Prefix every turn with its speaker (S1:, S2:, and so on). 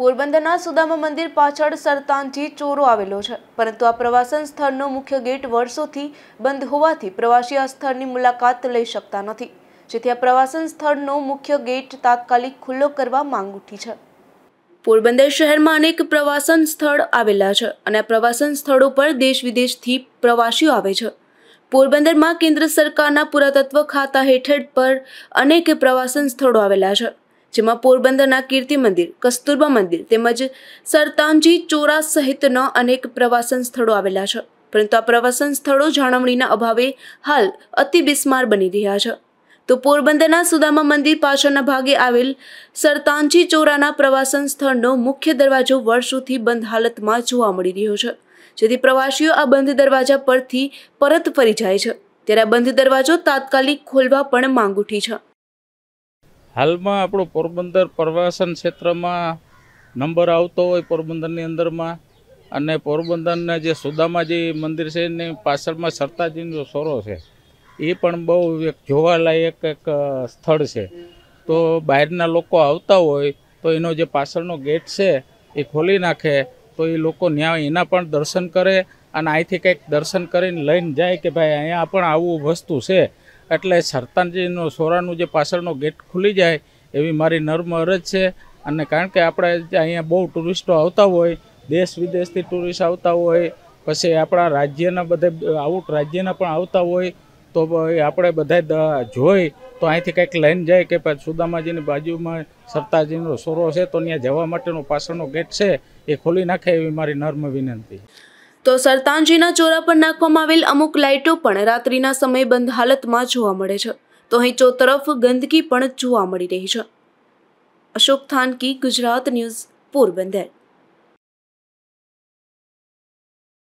S1: પોરબંદરના સુદામા મંદિર પાછળ સરતાનજી ચોરો આવેલો છે પરંતુ આ પ્રવાસન સ્થળનો મુખ્ય ગેટ વર્ષોથી બંધ હોવાથી પ્રવાસી આ સ્થળની મુલાકાત લઈ શકતા નથી જેથી આ પ્રવાસન સ્થળનો મુખ્ય ગેટ તાત્કાલિક ખુલ્લો કરવા માંગ ઉઠી છે પોરબંદર શહેરમાં અનેક પ્રવાસન સ્થળ આવેલા છે અને પ્રવાસન સ્થળો પર દેશ વિદેશથી પ્રવાસીઓ આવે છે પોરબંદરમાં કેન્દ્ર સરકારના પુરાતત્વ ખાતા હેઠળ પર અનેક પ્રવાસન સ્થળો આવેલા છે જેમાં પોરબંદરના કીર્તિ મંદિર કસ્તુરબા મંદિર તેમજ સરતાંજી ચોરા સહિતના અનેક પ્રવાસન સ્થળો આવેલા છે પરંતુ આ પ્રવાસન સ્થળો જાળવણીના અભાવે હાલ અતિ બિસ્માર બની રહ્યા છે તો પોરબંદરના સુદામા મંદિર પાછળના ભાગે આવેલ સરતાંજી ચોરાના પ્રવાસન સ્થળનો મુખ્ય દરવાજો વર્ષોથી બંધ હાલતમાં જોવા મળી રહ્યો છે જેથી પ્રવાસીઓ આ બંધ દરવાજા પરથી પરત ફરી જાય છે ત્યારે આ બંધ દરવાજો તાત્કાલિક ખોલવા પણ માંગ ઉઠી છે
S2: હાલમાં આપણું પોરબંદર પ્રવાસન ક્ષેત્રમાં નંબર આવતો હોય પોરબંદરની અંદરમાં અને પોરબંદરના જે સુદામાજી મંદિર છે એની પાછળમાં સરતાજીનો સોરો છે એ પણ બહુ એક જોવાલાયક એક સ્થળ છે તો બહારના લોકો આવતા હોય તો એનો જે પાછળનો ગેટ છે એ ખોલી નાખે તો એ લોકો ત્યાં એના પણ દર્શન કરે અને અહીંથી કંઈક દર્શન કરીને લઈને જાય કે ભાઈ અહીંયા પણ આવું વસ્તુ છે એટલે સરતાનજીનું સોરાનું જે પાછળનો ગેટ ખુલી જાય એવી મારી નર્મ અરજ છે અને કારણ કે આપણે અહીંયા બહુ ટુરિસ્ટો આવતા હોય દેશ વિદેશથી ટુરિસ્ટ આવતા હોય પછી આપણા રાજ્યના બધે આઉટ રાજ્યના પણ આવતા હોય તો આપણે બધા જોઈ તો અહીંથી કંઈક લઈને જાય કે સુદામાજીની બાજુમાં સરતાજીનો સોરો છે તો ત્યાં જવા માટેનો પાછળનો ગેટ છે એ ખોલી નાખે એવી મારી નર્મ વિનંતી
S1: તો સરતાનજીના ચોરા પર નાખવામાં આવેલ અમુક લાઇટો પણ રાત્રિના સમયે બંધ હાલતમાં જોવા મળે છે તો અહીં ચોતરફ ગંદકી પણ જોવા મળી રહી છે અશોક થાનકી ગુજરાત ન્યૂઝ પોરબંદર